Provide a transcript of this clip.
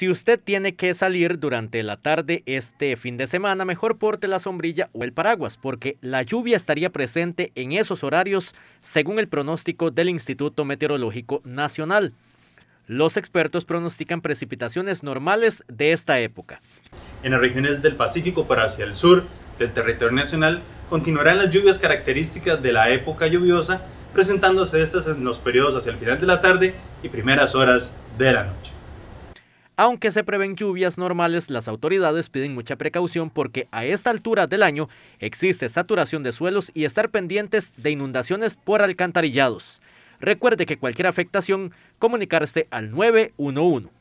Si usted tiene que salir durante la tarde este fin de semana, mejor porte la sombrilla o el paraguas, porque la lluvia estaría presente en esos horarios según el pronóstico del Instituto Meteorológico Nacional. Los expertos pronostican precipitaciones normales de esta época. En las regiones del Pacífico para hacia el sur del territorio nacional continuarán las lluvias características de la época lluviosa, presentándose estas en los periodos hacia el final de la tarde y primeras horas de la noche. Aunque se prevén lluvias normales, las autoridades piden mucha precaución porque a esta altura del año existe saturación de suelos y estar pendientes de inundaciones por alcantarillados. Recuerde que cualquier afectación, comunicarse al 911.